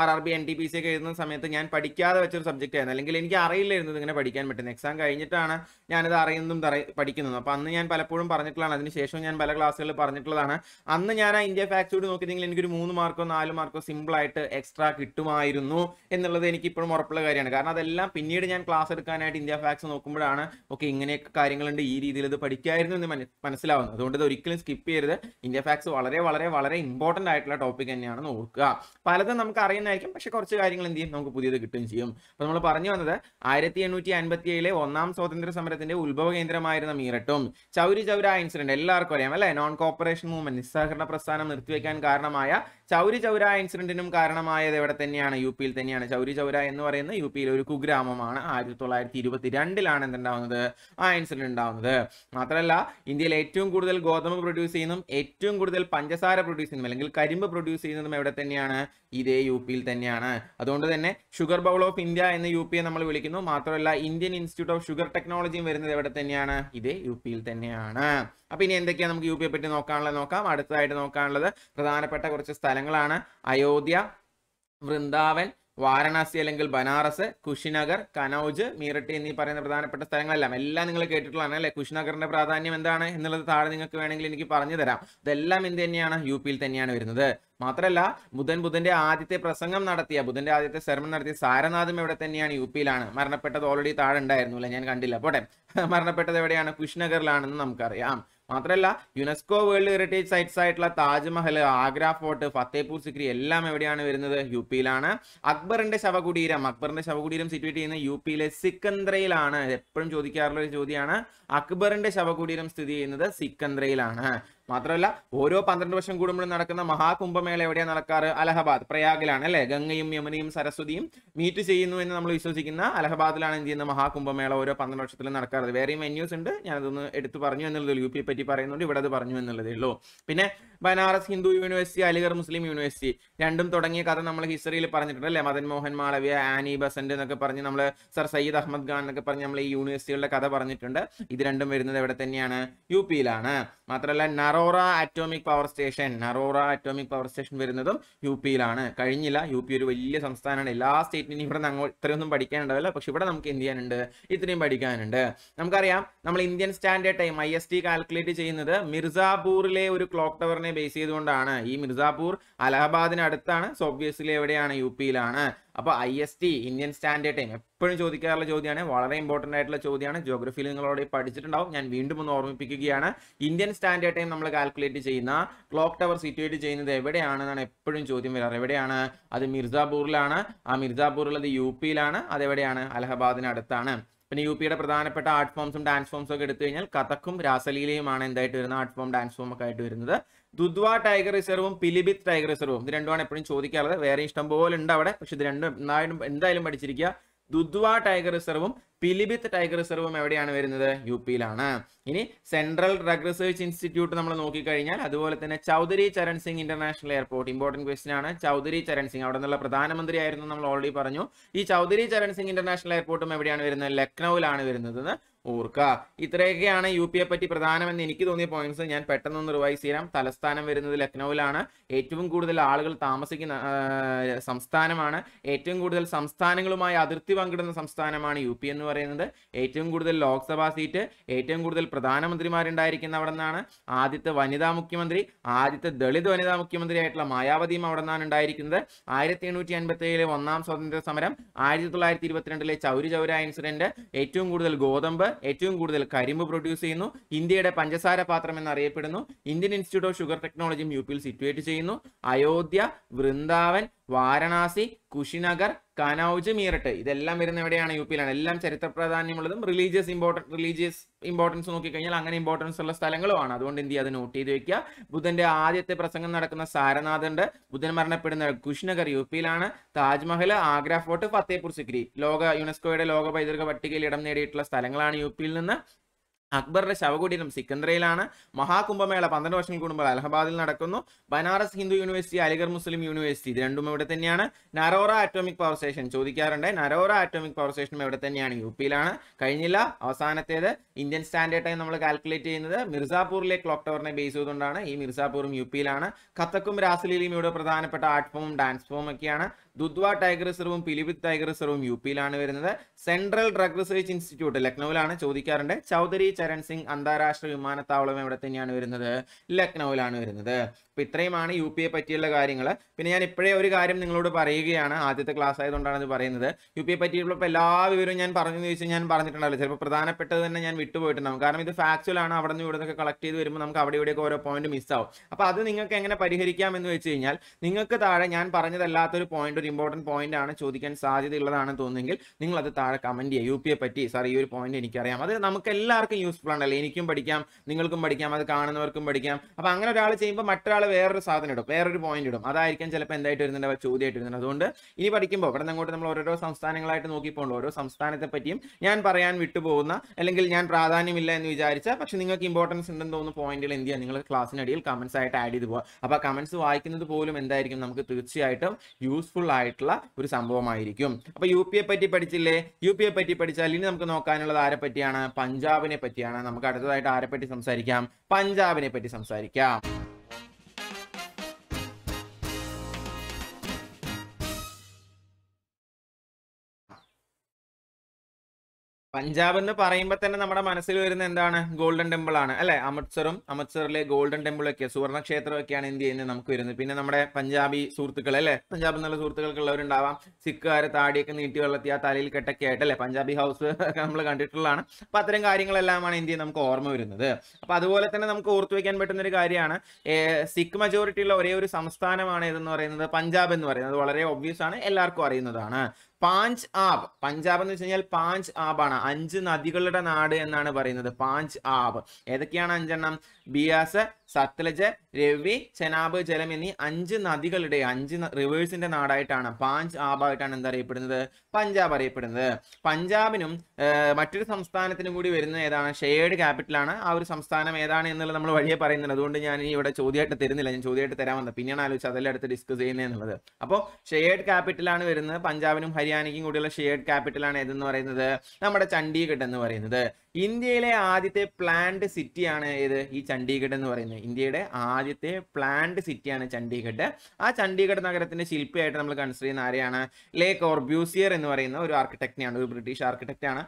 R R B N T P C ഒക്കെ എഴുതുന്ന സമയത്ത് ഞാൻ പഠിക്കാതെ വെച്ചൊരു സബ്ജക്റ്റ് ആയിരുന്നു അല്ലെങ്കിൽ എനിക്ക് അറിയില്ലായിരുന്നു ഇങ്ങനെ പഠിക്കാൻ പറ്റുന്നത് എക്സാം കഴിഞ്ഞിട്ടാണ് ഞാനത് അറിയുന്നതും പഠിക്കുന്നതും അപ്പോൾ അന്ന് ഞാൻ പലപ്പോഴും പറഞ്ഞിട്ടുള്ളതാണ് അതിനുശേഷം ഞാൻ പല ക്ലാസ്സുകളിൽ പറഞ്ഞിട്ടുള്ളതാണ് അന്ന് ഞാൻ ആ ഇന്ത്യ ഫാക്സ് കൂടി നോക്കിയിട്ടെങ്കിൽ എനിക്കൊരു മൂന്ന് മാർക്കോ നാല് മാർക്കോ സിമ്പിൾ ആയിട്ട് എക്സ്ട്രാ കിട്ടുമായിരുന്നു എന്നുള്ളത് എനിക്ക് ഇപ്പോഴും ഉറപ്പുള്ള കാര്യമാണ് കാരണം അതെല്ലാം പിന്നീട് ഞാൻ ക്ലാസ് എടുക്കാനായിട്ട് ഇന്ത്യ ഫാക്സ് നോക്കുമ്പോഴാണ് ഓക്കെ ഇങ്ങനെയൊക്കെ കാര്യങ്ങളുണ്ട് ഈ രീതിയിൽ ഇത് പഠിക്കായിരുന്നു എന്ന് മനസ്സിലാവുന്നത് അതുകൊണ്ട് ഇത് ഒരിക്കലും സ്കിപ്പ് ചെയ്യരുത് ഇന്ത്യ ഫാക്സ് വളരെ വളരെ വളരെ ഇമ്പോർട്ടൻ്റ് ആയിട്ടുള്ള ടോപ്പിക് തന്നെയാണ് നോക്കുക പലതും നമുക്ക് അറിയുന്നതായിരിക്കും പക്ഷെ കുറച്ച് കാര്യങ്ങൾ എന്ത് ചെയ്യും നമുക്ക് പുതിയത് കിട്ടുകയും ചെയ്യും അപ്പോൾ നമ്മൾ പറഞ്ഞു വന്നത് ആയിരത്തി എണ്ണൂറ്റി അൻപത്തി ഏഴിലെ ഒന്നാം സ്വാതന്ത്ര്യ സമരത്തിന്റെ ഉത്ഭവ കേന്ദ്രമായിരുന്ന മീററ്റും ചൗരി ചൗര ഇൻസിഡന്റ് എല്ലാവർക്കും അറിയാം അല്ലേ നോൺ കോ ഓപ്പറേഷൻ മൂവ്മെന്റ് നിസ്സഹകരണ പ്രസ്ഥാനം നിർത്തിവെക്കാൻ കാരണമായ ചൗരി ചൗര ഇൻസിഡന്റിനും കാരണമായത് എവിടെ തന്നെയാണ് യു പിയിൽ തന്നെയാണ് ചൗരി ചൗര എന്ന് പറയുന്ന യു പിയിലെ ഒരു കുഗ്രാമമാണ് ആയിരത്തി തൊള്ളായിരത്തി ഇരുപത്തി രണ്ടിലാണ് എന്തുണ്ടാവുന്നത് ആ ഇൻസിഡന്റ് ഉണ്ടാവുന്നത് മാത്രമല്ല ഇന്ത്യയിൽ ഏറ്റവും കൂടുതൽ ഗോതമ്പ് പ്രൊഡ്യൂസ് ചെയ്യുന്നതും ഏറ്റവും കൂടുതൽ പഞ്ചസാര പ്രൊഡ്യൂസ് ചെയ്യുന്നതും അല്ലെങ്കിൽ കരിമ്പ് പ്രൊഡ്യൂസ് ചെയ്യുന്നതും എവിടെ തന്നെയാണ് ഇതേ യു പിയിൽ തന്നെയാണ് അതുകൊണ്ട് തന്നെ ഷുഗർ ബൗൾ ഓഫ് ഇന്ത്യ എന്ന് യു പിയെ നമ്മൾ വിളിക്കുന്നു മാത്രമല്ല ഇന്ത്യൻ ഇൻസ്റ്റിറ്റ്യൂട്ട് ഓഫ് ഷുഗർ ടെക്നോളജിയും വരുന്നത് എവിടെ തന്നെയാണ് ഇതേ യു പിയിൽ തന്നെയാണ് അപ്പോൾ ഇനി എന്തൊക്കെയാണ് നമുക്ക് യു പിയെ പറ്റി നോക്കാനുള്ളത് നോക്കാം അടുത്തതായിട്ട് നോക്കാനുള്ളത് പ്രധാനപ്പെട്ട കുറച്ച് സ്ഥലങ്ങളാണ് അയോധ്യ വൃന്ദാവൻ വാരണാസി അല്ലെങ്കിൽ ബനാറസ് കുഷിനഗർ കനൗജ് മീററ്റ് എന്നീ പറയുന്ന പ്രധാനപ്പെട്ട സ്ഥലങ്ങളെല്ലാം എല്ലാം നിങ്ങൾ കേട്ടിട്ടുള്ളതാണ് അല്ലെ കുഷിനഗറിന്റെ പ്രാധാന്യം എന്താണ് എന്നുള്ളത് താഴെ നിങ്ങൾക്ക് വേണമെങ്കിൽ എനിക്ക് പറഞ്ഞു തരാം ഇതെല്ലാം എന്ത് തന്നെയാണ് യു പിയിൽ തന്നെയാണ് വരുന്നത് മാത്രമല്ല ബുധൻ ബുധന്റെ ആദ്യത്തെ പ്രസംഗം നടത്തിയ ബുധന്റെ ആദ്യത്തെ സെർമൺ നടത്തിയ സാരനാഥും എവിടെ തന്നെയാണ് യു പിയിലാണ് മരണപ്പെട്ടത് ഓൾറെഡി താഴെ ഉണ്ടായിരുന്നു അല്ലെ ഞാൻ കണ്ടില്ല പോട്ടെ മരണപ്പെട്ടത് എവിടെയാണ് കുഷ്നഗറിലാണെന്ന് നമുക്കറിയാം മാത്രമല്ല യുനെസ്കോ വേൾഡ് ഹെറിറ്റേജ് സൈറ്റ്സ് ആയിട്ടുള്ള താജ്മഹൽ ആഗ്ര ഫോർട്ട് ഫത്തേപൂർ സിക്രി എല്ലാം എവിടെയാണ് വരുന്നത് യു പിയിലാണ് അക്ബറിന്റെ ശവകുടീരം അക്ബറിന്റെ ശവകുടീരം സിറ്റുവേറ്റ് ചെയ്യുന്ന യു പിയിലെ സിക്കന്ദ്രയിലാണ് എപ്പോഴും ചോദിക്കാറുള്ള ഒരു ചോദ്യമാണ് അക്ബറിന്റെ ശവകുടീരം സ്ഥിതി ചെയ്യുന്നത് സിക്കന്ദ്രയിലാണ് മാത്രമല്ല ഓരോ പന്ത്രണ്ട് വർഷം കൂടുമ്പോഴും നടക്കുന്ന മഹാകുംഭമേള എവിടെയാണ് നടക്കാറ് അലഹബാദ് പ്രയാഗിലാണ് അല്ലെ ഗംഗയും യമുനയും സരസ്വതിയും മീറ്റ് ചെയ്യുന്നു എന്ന് നമ്മൾ വിശ്വസിക്കുന്ന അലഹബാദിലാണ് എന്ത് ചെയ്യുന്ന മഹാകുംഭമേള ഓരോ പന്ത്രണ്ട് വർഷത്തിലും നടക്കാറ് വേറെയും വെന്യൂസ് ഉണ്ട് ഞാനതൊന്ന് എടുത്തു പറഞ്ഞു എന്നുള്ളത് യു പി പറ്റി പറയുന്നുണ്ട് ഇവിടെ അത് പറഞ്ഞു എന്നുള്ളതേ ഉള്ളൂ പിന്നെ ബനാറസ് ഹിന്ദു യൂണിവേഴ്സിറ്റി അലിഗർ മുസ്ലിം യൂണിവേഴ്സിറ്റി രണ്ടും തുടങ്ങിയ കഥ നമ്മൾ ഹിസ്റ്ററിയിൽ പറഞ്ഞിട്ടുണ്ട് അല്ലേ മദൻ മോഹൻ മാളവ്യ ആനി ബസന്റ് എന്നൊക്കെ പറഞ്ഞ് നമ്മൾ സർ സയ്യിദ് അഹമ്മദ് ഖാൻ എന്നൊക്കെ പറഞ്ഞ് നമ്മൾ ഈ യൂണിവേഴ്സിറ്റികളുടെ കഥ പറഞ്ഞിട്ടുണ്ട് ഇത് രണ്ടും വരുന്നത് എവിടെ തന്നെയാണ് യു പിയിലാണ് മാത്രമല്ല Narora atomic power station Narora atomic power station വരുന്നതും യു പിയിലാണ് കഴിഞ്ഞില്ല യു പി ഒരു വലിയ സംസ്ഥാനമാണ് എല്ലാ സ്റ്റേറ്റിനും ഇവിടെ അങ്ങോട്ട് ഇത്രയൊന്നും പഠിക്കാനുണ്ടാവില്ല പക്ഷെ ഇവിടെ നമുക്ക് എന്ത് ചെയ്യാനുണ്ട് ഇത്രയും പഠിക്കാനുണ്ട് നമുക്കറിയാം നമ്മൾ Indian standard time I S T calculate ചെയ്യുന്നത് മിർസാപൂറിലെ ഒരു ക്ലോക്ക് ടവറിനെ ബേസ് ചെയ്തുകൊണ്ടാണ് ഈ മിർസാപൂർ അലഹബാദിന് അടുത്താണ് സോ ഒബ്വിയസ്ലി എവിടെയാണ് യു പിയിലാണ് അപ്പോൾ I S T Indian standard time എപ്പോഴും ചോദിക്കാറുള്ള ചോദ്യമാണ് വളരെ ഇമ്പോർട്ടൻ്റ് ആയിട്ടുള്ള ചോദ്യമാണ് ജോഗ്രഫിയിൽ നിങ്ങളോട് പഠിച്ചിട്ടുണ്ടാവും ഞാൻ വീണ്ടും ഒന്ന് ഓർമ്മിപ്പിക്കുകയാണ് ഇന്ത്യൻ സ്റ്റാൻഡേർഡ് ടൈം നമ്മൾ കാൽക്കുലേറ്റ് ചെയ്യുന്ന ക്ലോക്ക് ടവർ സിറ്റുവേറ്റ് ചെയ്യുന്നത് എവിടെയാണെന്നാണ് എപ്പോഴും ചോദ്യം വരാറ് എവിടെയാണ് അത് മിർസാപൂറിലാണ് ആ മിർസാപൂർ ഉള്ളത് യു പിയിലാണ് അതെവിടെയാണ് അലഹബാദിനടുത്താണ് പിന്നെ യു പിയുടെ പ്രധാനപ്പെട്ട ആർട്ട് ഫോംസും ഡാൻസ് ഫോംസും ഒക്കെ എടുത്തു കഴിഞ്ഞാൽ കഥക്കും രാസലീലയുമാണ് എന്തായിട്ട് വരുന്ന ആർട്ട് ഫോം ഡാൻസ് ഫോം ഒക്കെ ആയിട്ട് വരുന്നത് ദുദ്വ ടൈഗർ റിസർവും പിലിബിത്ത് ടൈഗർ റിസർവും ഇത് രണ്ടുമാണ് എപ്പോഴും ചോദിക്കാറുള്ളത് വേറെ ഇഷ്ടം പോലെ ഉണ്ട് അവിടെ പക്ഷെ ഇത് രണ്ടും എന്തായാലും എന്തായാലും പഠിച്ചിരിക്കുക ദുദ്വ ടൈഗർ റിസർവും പിലിബിത്ത് ടൈഗർ റിസർവും എവിടെയാണ് വരുന്നത് യു പിയിലാണ് ഇനി സെൻട്രൽ ഡ്രഗ് റിസർച്ച് ഇൻസ്റ്റിറ്റ്യൂട്ട് നമ്മൾ നോക്കിക്കഴിഞ്ഞാൽ അതുപോലെ തന്നെ Chaudhary Charan Singh international airport important question ആണ് ചൗധരി ചരൺ സിംഗ് അവിടെ നിന്നുള്ള പ്രധാനമന്ത്രി ആയിരുന്നു നമ്മൾ ഓൾറെഡി പറഞ്ഞു ഈ ചൗധരി ചരൺ സിംഗ് ഇന്റർനാഷണൽ എയർപോർട്ടും എവിടെയാണ് വരുന്നത് ലക്നൌവിലാണ് വരുന്നത് ഓർക്കുക ഇത്രയൊക്കെയാണ് യു പിയെ പറ്റി പ്രധാനമെന്ന് എനിക്ക് തോന്നിയ പോയിന്റ്സ് ഞാൻ പെട്ടെന്നൊന്ന് റിവൈസ് ചെയ്യാം തലസ്ഥാനം വരുന്നത് ലക്നൌവിലാണ് ഏറ്റവും കൂടുതൽ ആളുകൾ താമസിക്കുന്ന സംസ്ഥാനമാണ് ഏറ്റവും കൂടുതൽ സംസ്ഥാനങ്ങളുമായി അതിർത്തി പങ്കിടുന്ന സംസ്ഥാനമാണ് യു എന്ന് പറയുന്നത് ഏറ്റവും കൂടുതൽ ലോക്സഭാ സീറ്റ് ഏറ്റവും കൂടുതൽ പ്രധാനമന്ത്രിമാരുണ്ടായിരിക്കുന്ന അവിടെ നിന്നാണ് ആദ്യത്തെ വനിതാ മുഖ്യമന്ത്രി ആദ്യത്തെ ദളിത് വനിതാ മുഖ്യമന്ത്രിയായിട്ടുള്ള മായാവതിയും അവിടെ നിന്നാണ് ഉണ്ടായിരിക്കുന്നത് ആയിരത്തി എണ്ണൂറ്റി ഒന്നാം സ്വാതന്ത്ര്യ സമരം ആയിരത്തി തൊള്ളായിരത്തി ഇരുപത്തിരണ്ടിലെ ചൗരി ചൗര ഇൻസിഡന്റ് ഏറ്റവും കൂടുതൽ ഗോതമ്പ് ഏറ്റവും കൂടുതൽ കരിമ്പ് പ്രൊഡ്യൂസ് ചെയ്യുന്നു ഇന്ത്യയുടെ പഞ്ചസാര പാത്രം എന്നറിയപ്പെടുന്നു ഇന്ത്യൻ ഇൻസ്റ്റിറ്റ്യൂട്ട് ഓഫ് ഷുഗർ ടെക്നോളജിയും യു പിയിൽ സിറ്റുവേറ്റ് ചെയ്യുന്നു അയോധ്യ വൃന്ദാവൻ വാരണാസി കുഷിനഗർ കനൗജ് മീററ്റ് ഇതെല്ലാം വരുന്ന എവിടെയാണ് യു പിയിലാണ് എല്ലാം ചരിത്ര പ്രാധാന്യമുള്ളതും റിലീജിയസ് ഇമ്പോർട്ടൻസ് റിലീജിയസ് ഇമ്പോർട്ടൻസ് നോക്കിക്കഴിഞ്ഞാൽ അങ്ങനെ ഇമ്പോർട്ടൻസ് ഉള്ള സ്ഥലങ്ങളുമാണ് അതുകൊണ്ട് എന്ത് ചെയ്യുക അത് നോട്ട് ചെയ്ത് വെക്കുക ബുദ്ധന്റെ ആദ്യത്തെ പ്രസംഗം നടക്കുന്ന ഉണ്ട് ബുദ്ധൻ മരണപ്പെടുന്ന കുശ്നഗർ യു പിയിലാണ് താജ്മഹൽ ആഗ്ര ഫോർട്ട് ഫത്തേപൂർ സിക്രി ലോക യുനെസ്കോയുടെ ലോക പൈതൃക പട്ടികയിൽ ഇടം നേടിയിട്ടുള്ള സ്ഥലങ്ങളാണ് യു പിയിൽ നിന്ന് അക്ബറിന്റെ ശവകുടീരം സിക്കന്ദ്രയിലാണ് മഹാകുംഭമേള പന്ത്രണ്ട് വർഷം കൂടുമ്പോൾ അലഹബാദിൽ നടക്കുന്നു ബനാറസ് ഹിന്ദു യൂണിവേഴ്സിറ്റി അലിഗർ മുസ്ലിം യൂണിവേഴ്സിറ്റി ഇത് രണ്ടും ഇവിടെ തന്നെയാണ് നരോറ ആറ്റോമിക് പവർ സ്റ്റേഷൻ ചോദിക്കാറുണ്ട് നരോറ ആറ്റോമിക് പവർ സ്റ്റേഷനും ഇവിടെ തന്നെയാണ് യു പിയിലാണ് കഴിഞ്ഞില്ല അവസാനത്തേത് ഇന്ത്യൻ സ്റ്റാൻഡേർഡ് നമ്മൾ കാൽക്കുലേറ്റ് ചെയ്യുന്നത് മിർസാപൂറിലെ ക്ലോക്ക് ടവറിനെ ബേസ് ചെയ്തുകൊണ്ടാണ് ഈ മിർസാപൂറും യു പിയിലാണ് കത്തക്കും രാസലീലയും ഇവിടെ പ്രധാനപ്പെട്ട ആർട്ട് ഫോമും ഡാൻസ് ഫോമൊക്കെയാണ് ഒക്കെയാണ് ദുദ്വ ടൈഗർ റിസർവും പിലിപിത് ടൈഗർ റിസർവും യു പിയിലാണ് വരുന്നത് സെൻട്രൽ ഡ്രഗ് റിസർച്ച് ഇൻസ്റ്റിറ്റ്യൂട്ട് ലക്നൌവിലാണ് ചോദിക്കാറുണ്ട് ചൗധരി ചരൺ സിംഗ് അന്താരാഷ്ട്ര വിമാനത്താവളം എവിടെ തന്നെയാണ് വരുന്നത് ലക്നൌവിലാണ് വരുന്നത് അപ്പോൾ ഇത്രയുമാണ് യു പി എ പറ്റിയുള്ള കാര്യങ്ങൾ പിന്നെ ഞാൻ ഇപ്പോഴേ ഒരു കാര്യം നിങ്ങളോട് പറയുകയാണ് ആദ്യത്തെ ക്ലാസ് ആയതുകൊണ്ടാണ് ഇത് പറയുന്നത് യു പി എ പറ്റിയുള്ള എല്ലാ വിവരവും ഞാൻ പറഞ്ഞു ചോദിച്ചു ഞാൻ പറഞ്ഞിട്ടുണ്ടല്ലോ ചിലപ്പോൾ പ്രധാനപ്പെട്ടത് തന്നെ ഞാൻ വിട്ടുപോയിട്ടുണ്ടാവും കാരണം ഇത് ആണ് അവിടെ നിന്ന് ഇവിടെ നിന്നൊക്കെ കളക്ട് ചെയ്ത് വരുമ്പോൾ നമുക്ക് അവിടെ ഇവിടെയൊക്കെ ഓരോ പോയിന്റ് മിസ്സാവും അപ്പോൾ അത് നിങ്ങൾക്ക് എങ്ങനെ പരിഹരിക്കാം എന്ന് വെച്ച് കഴിഞ്ഞാൽ നിങ്ങൾക്ക് താഴെ ഞാൻ പറഞ്ഞതല്ലാത്തൊരു പോയിന്റ് ഒരു ഇമ്പോർട്ടൻറ്റ് പോയിന്റ് ആണ് ചോദിക്കാൻ സാധ്യതയുള്ളതാണ് തോന്നുന്നെങ്കിൽ നിങ്ങൾ അത് താഴെ കമൻറ്റ് ചെയ്യുക യു പി എ പറ്റി സാർ ഈ ഒരു പോയിന്റ് എനിക്കറിയാം അത് നമുക്ക് എല്ലാവർക്കും യൂസ്ഫുൾ ആണല്ലോ എനിക്കും പഠിക്കാം നിങ്ങൾക്കും പഠിക്കാം അത് കാണുന്നവർക്കും പഠിക്കാം അപ്പോൾ അങ്ങനെ ഒരാൾ ചെയ്യുമ്പോൾ മറ്റൊരാൾ വേറൊരു സാധനം ഇടും വേറൊരു പോയിന്റ് ഇടും അതായിരിക്കും ചിലപ്പോൾ എന്തായിട്ട് വരുന്നുണ്ടാവുക ചോദ്യമായിട്ട് വരുന്നുണ്ട് അതുകൊണ്ട് ഇനി പഠിക്കുമ്പോൾ ഇവിടെ അങ്ങോട്ട് നമ്മൾ ഓരോരോ സംസ്ഥാനങ്ങളായിട്ട് നോക്കിപ്പോണ്ട് ഓരോ സംസ്ഥാനത്തെ പറ്റിയും ഞാൻ പറയാൻ വിട്ടുപോകുന്ന അല്ലെങ്കിൽ ഞാൻ പ്രാധാന്യമില്ല എന്ന് വിചാരിച്ച പക്ഷെ നിങ്ങൾക്ക് ഇമ്പോർട്ടൻസ് ഉണ്ടെന്ന് തോന്നുന്ന പോയിന്റുകൾ എന്ത് ചെയ്യാം നിങ്ങൾ ക്ലാസ്സിനടിയിൽ കമൻസ് ആയിട്ട് ആഡ് ചെയ്ത് പോകുക അപ്പോൾ കമൻസ് വായിക്കുന്നത് പോലും എന്തായിരിക്കും നമുക്ക് തീർച്ചയായിട്ടും യൂസ്ഫുൾ ആയിട്ടുള്ള ഒരു സംഭവമായിരിക്കും അപ്പോൾ യു പി എ പറ്റി പഠിച്ചില്ലേ യു പി എ പറ്റി പഠിച്ചാൽ ഇനി നമുക്ക് നോക്കാനുള്ളത് ആരെ പറ്റിയാണ് പഞ്ചാബിനെ പറ്റിയാണ് നമുക്ക് അടുത്തതായിട്ട് ആരെ പറ്റി സംസാരിക്കാം പഞ്ചാബിനെ പറ്റി സംസാരിക്കാം പഞ്ചാബ് എന്ന് പറയുമ്പോൾ തന്നെ നമ്മുടെ മനസ്സിൽ വരുന്ന എന്താണ് ഗോൾഡൻ ടെമ്പിൾ ആണ് അല്ലെ അമൃത്സറും അമൃത്സറിലെ ഗോൾഡൻ ടെമ്പിളൊക്കെ സുവർണക്ഷേത്രമൊക്കെയാണ് എന്ത് ചെയ്യുന്നത് നമുക്ക് വരുന്നത് പിന്നെ നമ്മുടെ പഞ്ചാബി സുഹൃത്തുക്കൾ അല്ലെ പഞ്ചാബ് എന്നുള്ള സുഹൃത്തുക്കൾക്കുള്ളവരുണ്ടാവാം സിക്കുകാർ താടിയൊക്കെ നീട്ടി വളർത്തി ആ തലയിൽ കെട്ടൊക്കെ ആയിട്ട് അല്ലെ പഞ്ചാബി ഹൗസ് നമ്മൾ കണ്ടിട്ടുള്ളതാണ് അപ്പൊ അത്തരം കാര്യങ്ങളെല്ലാമാണ് ഇന്ത്യയിൽ നമുക്ക് ഓർമ്മ വരുന്നത് അപ്പൊ അതുപോലെ തന്നെ നമുക്ക് ഓർത്തു വെക്കാൻ പറ്റുന്ന ഒരു കാര്യമാണ് സിഖ് മെജോറിറ്റിയുള്ള ഉള്ള ഒരേ ഒരു സംസ്ഥാനമാണ് ഇതെന്ന് പറയുന്നത് പഞ്ചാബ് എന്ന് പറയുന്നത് വളരെ ഒബ്വിയസ് ആണ് എല്ലാവർക്കും അറിയുന്നതാണ് പാഞ്ച് ആബ് പഞ്ചാബ് എന്ന് വെച്ച് കഴിഞ്ഞാൽ പാഞ്ച് ആബാണ് അഞ്ച് നദികളുടെ നാട് എന്നാണ് പറയുന്നത് പാഞ്ച് ആബ് ഏതൊക്കെയാണ് അഞ്ചെണ്ണം ബിയാസ് സത്ലജ് രവി ചെനാബ് ജലം എന്നീ അഞ്ച് നദികളുടെ അഞ്ച് റിവേഴ്സിന്റെ നാടായിട്ടാണ് പാഞ്ച് ആബായിട്ടാണ് എന്തറിയപ്പെടുന്നത് പഞ്ചാബ് അറിയപ്പെടുന്നത് പഞ്ചാബിനും മറ്റൊരു സംസ്ഥാനത്തിനും കൂടി വരുന്ന ഏതാണ് ഷെയർഡ് ക്യാപിറ്റലാണ് ആ ഒരു സംസ്ഥാനം ഏതാണ് എന്നുള്ളത് നമ്മൾ വഴിയെ പറയുന്നത് അതുകൊണ്ട് ഞാൻ ഇവിടെ ചോദ്യമായിട്ട് തരുന്നില്ല ഞാൻ ചോദ്യമായിട്ട് തരാൻ വന്നത് പിന്നെയാണ് ആലോചിച്ച് അതെല്ലാം അടുത്ത് ഡിസ്കസ് ചെയ്യുന്നത് എന്നുള്ളത് അപ്പോൾ ഷെയർഡ് ക്യാപിറ്റലാണ് വരുന്നത് പഞ്ചാബിനും ഹരിയാനയ്ക്കും കൂടിയുള്ള ഷെയർഡ് ക്യാപിറ്റലാണ് ഏതെന്ന് പറയുന്നത് നമ്മുടെ ചണ്ഡീഗഡ് എന്ന് പറയുന്നത് ഇന്ത്യയിലെ ആദ്യത്തെ പ്ലാന്റ് സിറ്റിയാണ് ഏത് ഈ ചണ്ഡീഗഡ് എന്ന് പറയുന്നത് ഇന്ത്യയുടെ ആദ്യത്തെ പ്ലാന്റ് സിറ്റിയാണ് ചണ്ഡീഗഡ് ആ ചണ്ഡീഗഡ് നഗരത്തിന്റെ ശില്പിയായിട്ട് നമ്മൾ കൺസിഡർ ചെയ്യുന്ന ആരെയാണ് ലേ കോർബ്യൂസിയർ എന്ന് പറയുന്ന ഒരു ആർക്കിടെക്റ്റിനെയാണ് ഒരു ബ്രിട്ടീഷ് ആർക്കിടെക്റ്റാണ്